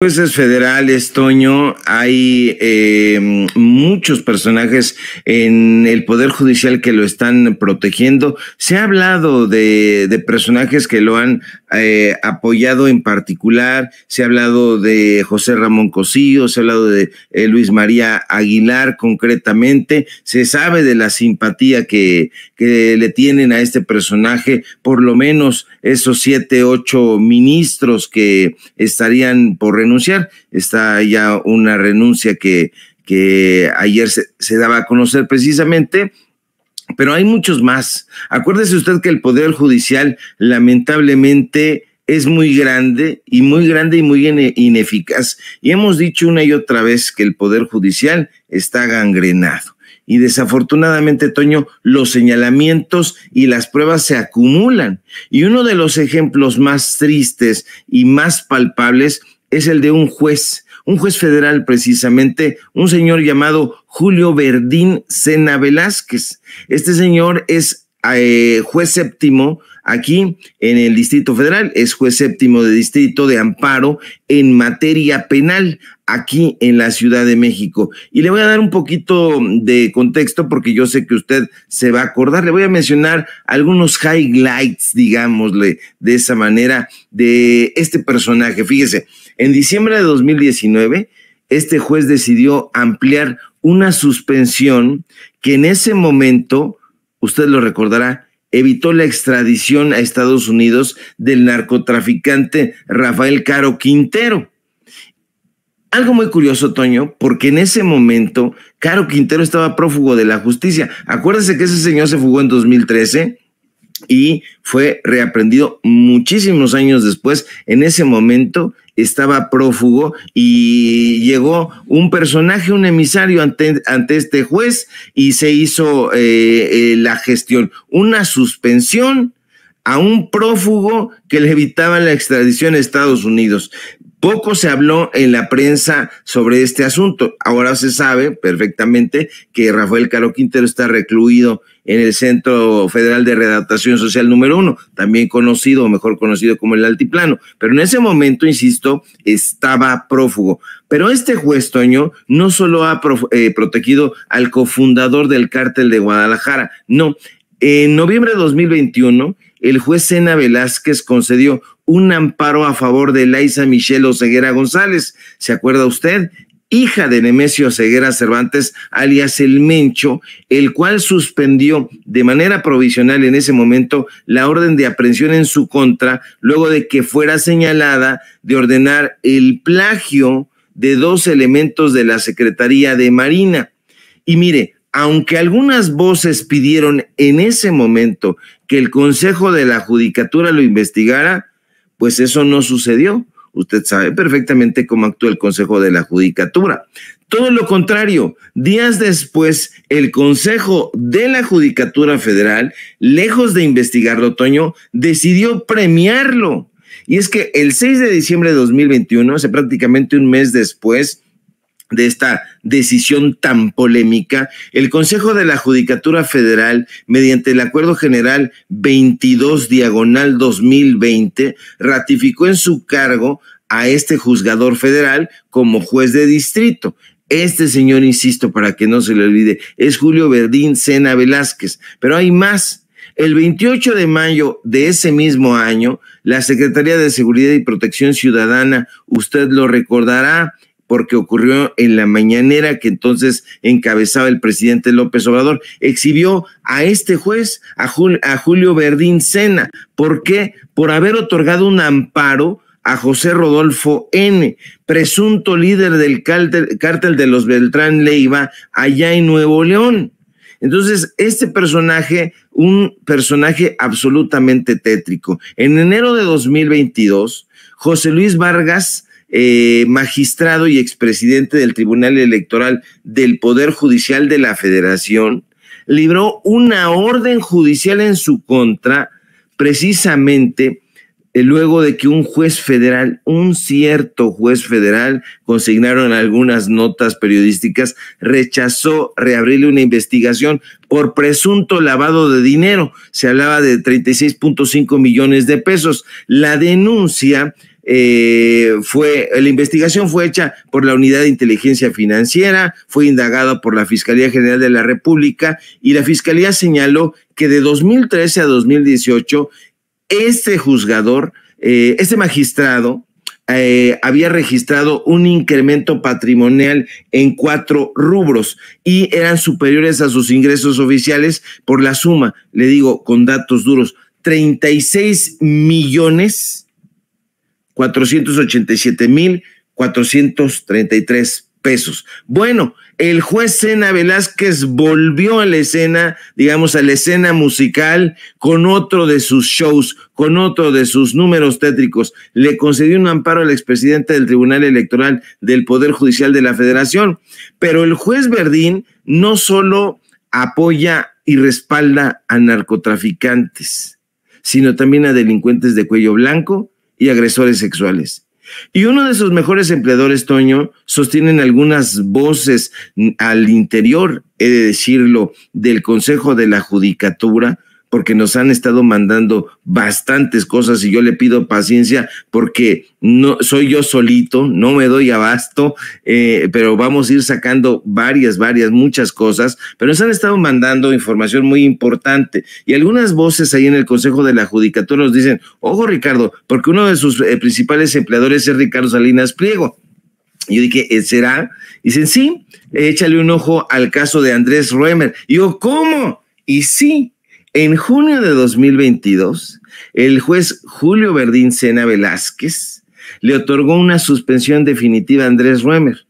jueces federales, Toño, hay eh, muchos personajes en el Poder Judicial que lo están protegiendo. Se ha hablado de, personajes que lo han eh, apoyado en particular, se ha hablado de José Ramón Cosío, se ha hablado de eh, Luis María Aguilar concretamente, se sabe de la simpatía que, que le tienen a este personaje, por lo menos esos siete, ocho ministros que estarían por renunciar. Está ya una renuncia que, ayer se, se daba a conocer precisamente pero hay muchos más. Acuérdese usted que el Poder Judicial lamentablemente es muy grande y muy grande y muy ineficaz. Y hemos dicho una y otra vez que el Poder Judicial está gangrenado. Y desafortunadamente, Toño, los señalamientos y las pruebas se acumulan. Y uno de los ejemplos más tristes y más palpables es el de un juez, un juez federal precisamente, un señor llamado Julio Verdín Sena Velázquez. Este señor es eh, juez séptimo aquí en el Distrito Federal, es juez séptimo de distrito de amparo en materia penal aquí en la Ciudad de México. Y le voy a dar un poquito de contexto porque yo sé que usted se va a acordar. Le voy a mencionar algunos highlights, digámosle, de esa manera, de este personaje. Fíjese, en diciembre de 2019, este juez decidió ampliar una suspensión que en ese momento, usted lo recordará, evitó la extradición a Estados Unidos del narcotraficante Rafael Caro Quintero. Algo muy curioso, Toño, porque en ese momento Caro Quintero estaba prófugo de la justicia. Acuérdese que ese señor se fugó en 2013 y fue reaprendido muchísimos años después. En ese momento estaba prófugo y llegó un personaje, un emisario ante, ante este juez y se hizo eh, eh, la gestión. Una suspensión a un prófugo que le evitaba la extradición a Estados Unidos. Poco se habló en la prensa sobre este asunto. Ahora se sabe perfectamente que Rafael Caro Quintero está recluido en el Centro Federal de Redactación Social número uno, también conocido o mejor conocido como el Altiplano. Pero en ese momento, insisto, estaba prófugo. Pero este juez Toño no solo ha eh, protegido al cofundador del cártel de Guadalajara, no. En noviembre de 2021, el juez Sena Velázquez concedió un amparo a favor de Laisa Michelle Oseguera González, ¿se acuerda usted? hija de Nemesio Ceguera Cervantes, alias El Mencho, el cual suspendió de manera provisional en ese momento la orden de aprehensión en su contra, luego de que fuera señalada de ordenar el plagio de dos elementos de la Secretaría de Marina. Y mire, aunque algunas voces pidieron en ese momento que el Consejo de la Judicatura lo investigara, pues eso no sucedió. Usted sabe perfectamente cómo actúa el Consejo de la Judicatura. Todo lo contrario, días después, el Consejo de la Judicatura Federal, lejos de investigarlo, Toño, decidió premiarlo. Y es que el 6 de diciembre de 2021, hace prácticamente un mes después, de esta decisión tan polémica, el Consejo de la Judicatura Federal, mediante el Acuerdo General 22 Diagonal 2020, ratificó en su cargo a este juzgador federal como juez de distrito. Este señor, insisto, para que no se le olvide, es Julio Verdín Sena Velázquez, pero hay más. El 28 de mayo de ese mismo año, la Secretaría de Seguridad y Protección Ciudadana, usted lo recordará, porque ocurrió en la mañanera que entonces encabezaba el presidente López Obrador, exhibió a este juez, a, Julio Verdín Sena. ¿Por qué? Por haber otorgado un amparo a José Rodolfo N., presunto líder del cártel de los Beltrán Leiva allá en Nuevo León. Entonces, este personaje, un personaje absolutamente tétrico. En enero de 2022, José Luis Vargas eh, magistrado y expresidente del Tribunal Electoral del Poder Judicial de la Federación, libró una orden judicial en su contra, precisamente eh, luego de que un juez federal, un cierto juez federal, consignaron algunas notas periodísticas, rechazó reabrirle una investigación por presunto lavado de dinero. Se hablaba de 36.5 millones de pesos. La denuncia eh, fue, la investigación fue hecha por la Unidad de Inteligencia Financiera, fue indagada por la Fiscalía General de la República y la Fiscalía señaló que de 2013 a 2018, este juzgador, eh, este magistrado, eh, había registrado un incremento patrimonial en cuatro rubros y eran superiores a sus ingresos oficiales por la suma, le digo con datos duros, 36 millones 487 mil pesos. Bueno, el juez Sena Velázquez volvió a la escena, digamos, a la escena musical con otro de sus shows, con otro de sus números tétricos. Le concedió un amparo al expresidente del Tribunal Electoral del Poder Judicial de la Federación. Pero el juez Verdín no solo apoya y respalda a narcotraficantes, sino también a delincuentes de cuello blanco, y agresores sexuales. Y uno de sus mejores empleadores, Toño, sostienen algunas voces al interior, he de decirlo, del Consejo de la Judicatura, porque nos han estado mandando bastantes cosas y yo le pido paciencia porque no soy yo solito, no me doy abasto, eh, pero vamos a ir sacando varias, varias, muchas cosas, pero nos han estado mandando información muy importante y algunas voces ahí en el Consejo de la Judicatura nos dicen, ojo Ricardo, porque uno de sus eh, principales empleadores es Ricardo Salinas Pliego. Y yo dije, eh, ¿será? Y dicen, sí, échale un ojo al caso de Andrés Ruemer. yo, ¿cómo? Y sí, en junio de 2022, el juez Julio Verdín Sena Velázquez le otorgó una suspensión definitiva a Andrés Ruemer.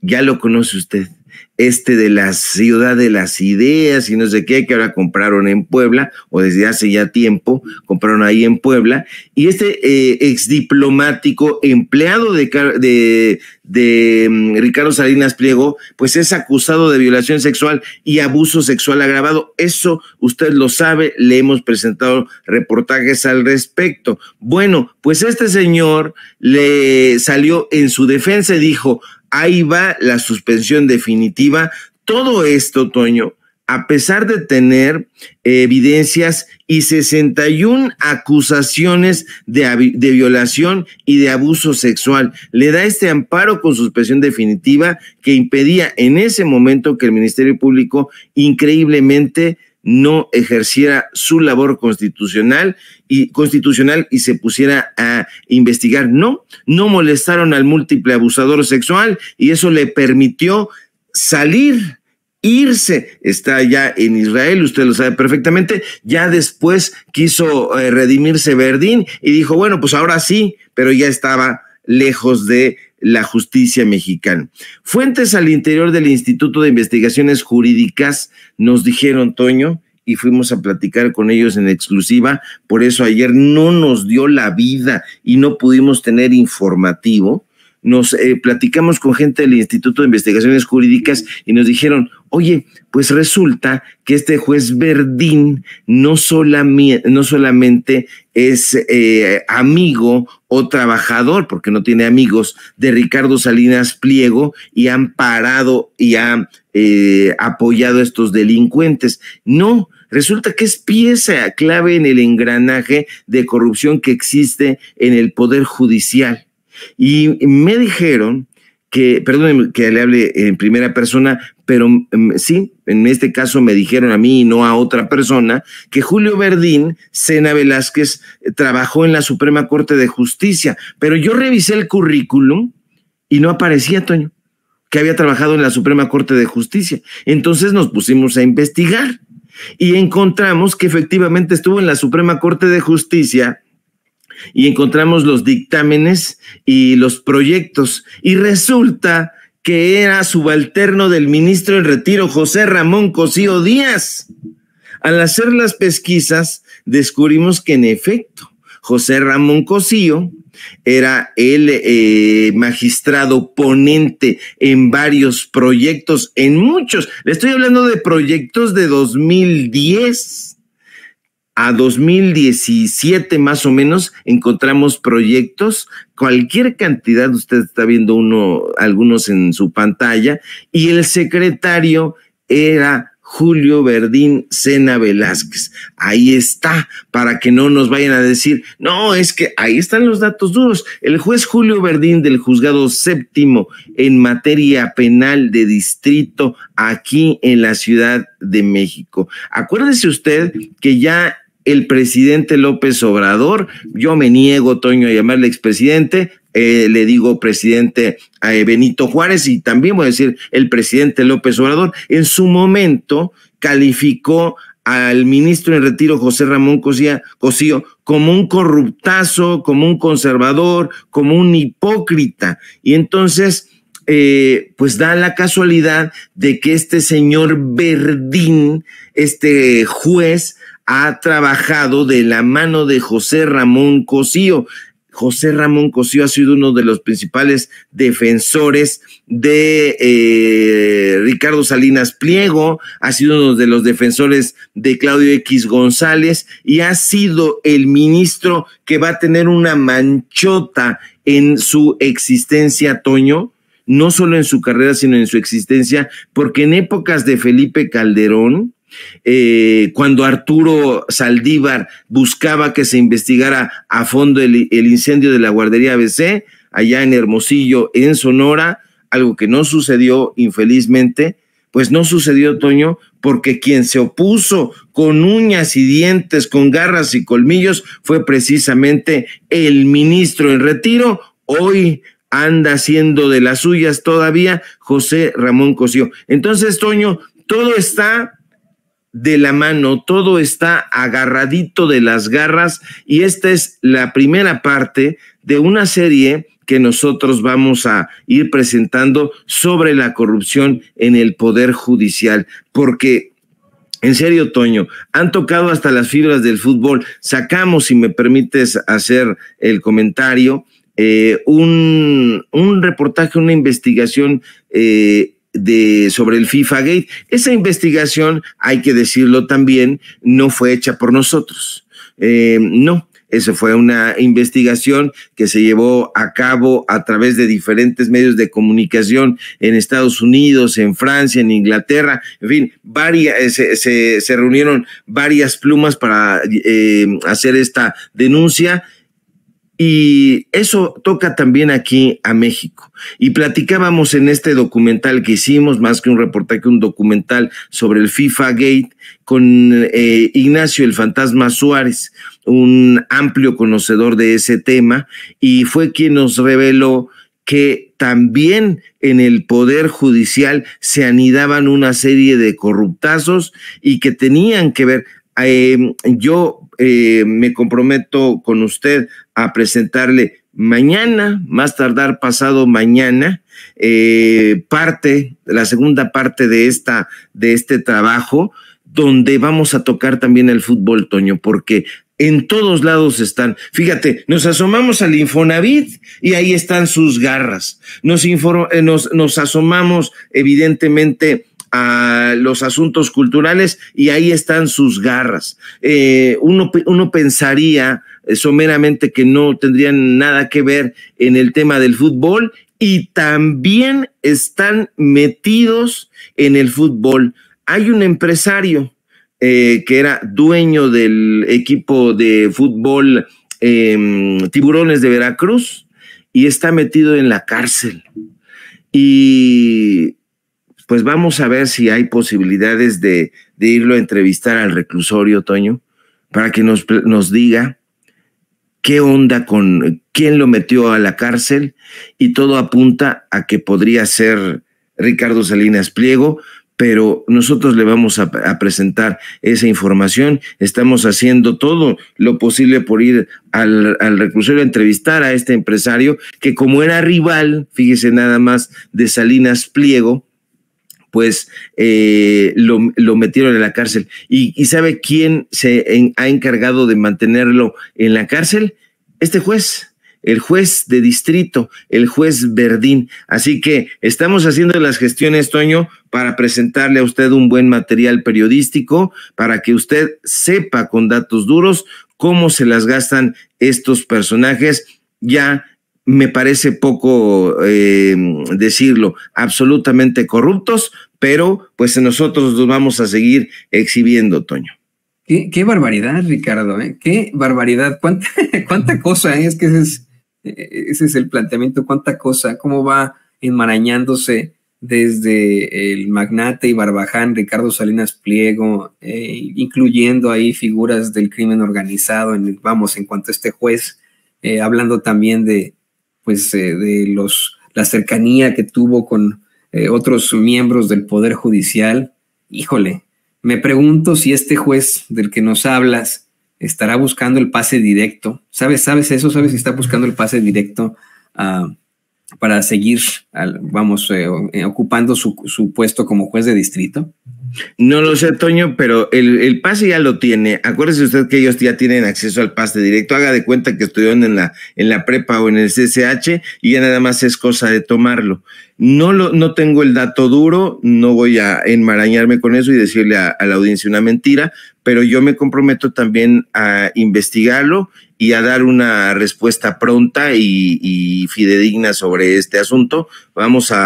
Ya lo conoce usted este de la ciudad de las ideas y no sé qué, que ahora compraron en Puebla, o desde hace ya tiempo, compraron ahí en Puebla, y este eh, ex diplomático empleado de, de, de, mm, Ricardo Salinas Pliego, pues es acusado de violación sexual y abuso sexual agravado. Eso usted lo sabe, le hemos presentado reportajes al respecto. Bueno, pues este señor le salió en su defensa y dijo, ahí va la suspensión definitiva. Todo esto, Toño, a pesar de tener eh, evidencias y 61 acusaciones de, violación y de abuso sexual. Le da este amparo con suspensión definitiva que impedía en ese momento que el Ministerio Público increíblemente no ejerciera su labor constitucional y constitucional y se pusiera a investigar. No, no molestaron al múltiple abusador sexual y eso le permitió salir irse. Está ya en Israel, usted lo sabe perfectamente. Ya después quiso eh, redimirse Verdín y dijo, bueno, pues ahora sí, pero ya estaba lejos de la justicia mexicana. Fuentes al interior del Instituto de Investigaciones Jurídicas nos dijeron, Toño, y fuimos a platicar con ellos en exclusiva, por eso ayer no nos dio la vida y no pudimos tener informativo. Nos eh, platicamos con gente del Instituto de Investigaciones Jurídicas y nos dijeron, Oye, pues resulta que este juez Verdín no, no solamente es eh, amigo o trabajador, porque no tiene amigos, de Ricardo Salinas Pliego y han parado y ha eh, apoyado a estos delincuentes. No, resulta que es pieza clave en el engranaje de corrupción que existe en el Poder Judicial. Y me dijeron que, perdónenme que le hable en primera persona, pero em, sí, en este caso me dijeron a mí y no a otra persona, que Julio Verdín, Sena Velázquez, eh, trabajó en la Suprema Corte de Justicia, pero yo revisé el currículum y no aparecía, Toño, que había trabajado en la Suprema Corte de Justicia. Entonces nos pusimos a investigar y encontramos que efectivamente estuvo en la Suprema Corte de Justicia y encontramos los dictámenes y los proyectos y resulta que era subalterno del ministro en retiro José Ramón Cosío Díaz. Al hacer las pesquisas, descubrimos que en efecto, José Ramón Cosío era el eh, magistrado ponente en varios proyectos, en muchos. Le estoy hablando de proyectos de 2010 a 2017 más o menos encontramos proyectos, cualquier cantidad, usted está viendo uno, algunos en su pantalla, y el secretario era Julio Verdín Sena Velázquez. Ahí está, para que no nos vayan a decir, no, es que ahí están los datos duros. El juez Julio Verdín del juzgado séptimo en materia penal de distrito aquí en la Ciudad de México. Acuérdese usted que ya el presidente López Obrador. Yo me niego, Toño, a llamarle expresidente. Eh, le digo presidente a eh, Benito Juárez y también voy a decir el presidente López Obrador. En su momento calificó al ministro en retiro José Ramón Cosío como un corruptazo, como un conservador, como un hipócrita. Y entonces, eh, pues da la casualidad de que este señor Verdín, este juez, ha trabajado de la mano de José Ramón Cosío. José Ramón Cosío ha sido uno de los principales defensores de eh, Ricardo Salinas Pliego, ha sido uno de los defensores de Claudio X González y ha sido el ministro que va a tener una manchota en su existencia, Toño, no solo en su carrera, sino en su existencia, porque en épocas de Felipe Calderón, eh, cuando Arturo Saldívar buscaba que se investigara a fondo el, incendio de la guardería ABC, allá en Hermosillo, en Sonora, algo que no sucedió infelizmente, pues no sucedió, Toño, porque quien se opuso con uñas y dientes, con garras y colmillos, fue precisamente el ministro en retiro, hoy anda haciendo de las suyas todavía José Ramón Cosío. Entonces, Toño, todo está de la mano, todo está agarradito de las garras y esta es la primera parte de una serie que nosotros vamos a ir presentando sobre la corrupción en el Poder Judicial, porque en serio, Toño, han tocado hasta las fibras del fútbol. Sacamos, si me permites hacer el comentario, eh, un, un, reportaje, una investigación eh, de, sobre el FIFA Gate. Esa investigación, hay que decirlo también, no fue hecha por nosotros. Eh, no, eso fue una investigación que se llevó a cabo a través de diferentes medios de comunicación en Estados Unidos, en Francia, en Inglaterra, en fin, varias, eh, se, se, reunieron varias plumas para eh, hacer esta denuncia y eso toca también aquí a México. Y platicábamos en este documental que hicimos, más que un reportaje, un documental sobre el FIFA Gate con eh, Ignacio el Fantasma Suárez, un amplio conocedor de ese tema, y fue quien nos reveló que también en el Poder Judicial se anidaban una serie de corruptazos y que tenían que ver, Em, yo eh, me comprometo con usted a presentarle mañana, más tardar pasado mañana, eh, parte, la segunda parte de, esta, de este trabajo, donde vamos a tocar también el fútbol, Toño, porque en todos lados están. Fíjate, nos asomamos al Infonavit y ahí están sus garras. Nos, eh, nos, nos asomamos evidentemente a los asuntos culturales y ahí están sus garras. Eh, uno, uno pensaría eh, someramente que no tendrían nada que ver en el tema del fútbol y también están metidos en el fútbol. Hay un empresario eh, que era dueño del equipo de fútbol em, Tiburones de Veracruz y está metido en la cárcel. Y pues vamos a ver si hay posibilidades de, irlo a entrevistar al reclusorio, Toño, para que nos, nos diga qué onda con quién lo metió a la cárcel y todo apunta a que podría ser Ricardo Salinas Pliego, pero nosotros le vamos a, presentar esa información. Estamos haciendo todo lo posible por ir al, al reclusorio a entrevistar a este empresario que como era rival, fíjese nada más, de Salinas Pliego, pues eh, lo, metieron en la cárcel. ¿Y, sabe quién se ha encargado de mantenerlo en la cárcel? Este juez el juez de distrito, el juez Verdín. Así que estamos haciendo las gestiones, Toño, para presentarle a usted un buen material periodístico, para que usted sepa con datos duros cómo se las gastan estos personajes. Ya me parece poco eh, decirlo, absolutamente corruptos, pero pues nosotros nos vamos a seguir exhibiendo, Toño. Qué, barbaridad, Ricardo, ¿eh? qué barbaridad, cuánta, cosa, eh? es que eh, ese es, el planteamiento, cuánta cosa, cómo va enmarañándose desde el magnate y barbaján Ricardo Salinas Pliego, incluyendo ahí figuras del crimen organizado, vamos, en cuanto a este juez, hablando también de, pues, de los, la cercanía que tuvo con, eh, otros miembros del Poder Judicial. Híjole, me pregunto si este juez del que nos hablas estará buscando el pase directo. ¿Sabes, sabes eso? ¿Sabes si está buscando el pase directo a, para seguir, vamos, eh, eh, ocupando su, puesto como juez de distrito? No lo sé, Toño, pero el, pase ya lo tiene. Acuérdese usted que ellos ya tienen acceso al pase directo. Haga de cuenta que estudiaron en la, en la prepa o en el CCH y ya nada más es cosa de tomarlo. No, lo, no tengo el dato duro, no voy a enmarañarme con eso y decirle a la audiencia una mentira, pero yo me comprometo también a investigarlo y a dar una respuesta pronta y, fidedigna sobre este asunto. Vamos a,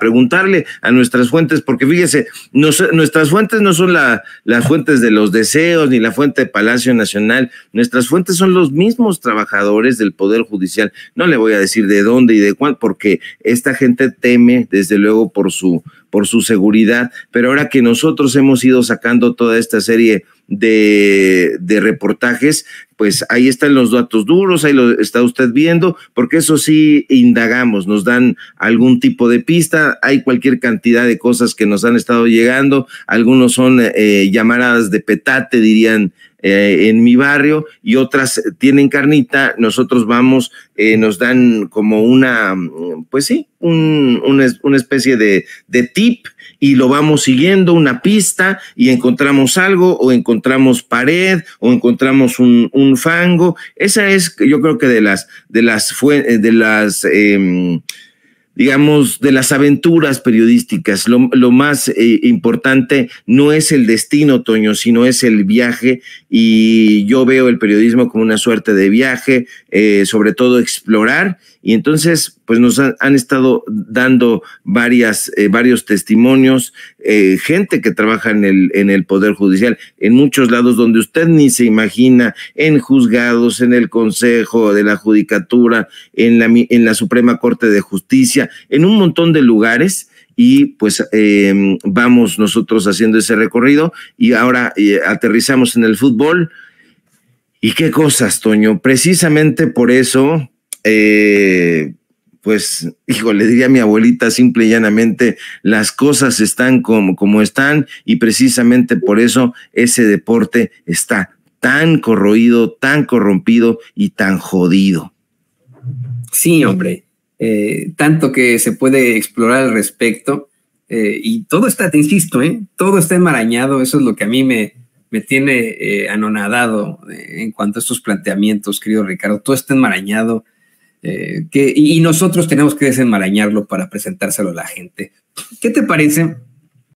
preguntarle a nuestras fuentes, porque fíjese, nuestras fuentes no son las fuentes de los deseos ni la fuente de Palacio Nacional, nuestras fuentes son los mismos trabajadores del Poder Judicial. No le voy a decir de dónde y de cuál, porque esta gente teme, desde luego, por su, por su seguridad, pero ahora que nosotros hemos ido sacando toda esta serie de, de reportajes, pues ahí están los datos duros, ahí lo está usted viendo, porque eso sí indagamos, nos dan algún tipo de pista, hay cualquier cantidad de cosas que nos han estado llegando, algunos son eh, llamaradas de petate, dirían eh, en mi barrio y otras tienen carnita, nosotros vamos, eh, nos dan como una, mm, pues sí, una, especie de, tip y lo vamos siguiendo, una pista, y encontramos algo, o encontramos pared, o encontramos un, fango. Esa es, yo creo que de las, de las, de las, em, digamos, de las aventuras periodísticas. Lo, lo más eh, importante no es el destino, Toño, sino es el viaje. Y yo veo el periodismo como una suerte de viaje, eh, sobre todo explorar. Y entonces pues nos han, estado dando varias, eh, varios testimonios, eh, gente que trabaja en el, en el Poder Judicial, en muchos lados donde usted ni se imagina, en juzgados, en el Consejo de la Judicatura, en la, en la Suprema Corte de Justicia, en un montón de lugares y pues em, vamos nosotros haciendo ese recorrido y ahora eh, aterrizamos en el fútbol. ¿Y qué cosas, Toño? Precisamente por eso, eh, pues, hijo, le diría a mi abuelita simple y llanamente, las cosas están como, como están y precisamente por eso ese deporte está tan corroído, tan corrompido y tan jodido. Sí, hombre, eh, tanto que se puede explorar al respecto eh, y todo está, te insisto, eh, todo está enmarañado, eso es lo que a mí me, me tiene eh, anonadado en cuanto a estos planteamientos, querido Ricardo, todo está enmarañado eh, que, y nosotros tenemos que desenmarañarlo para presentárselo a la gente. ¿Qué te parece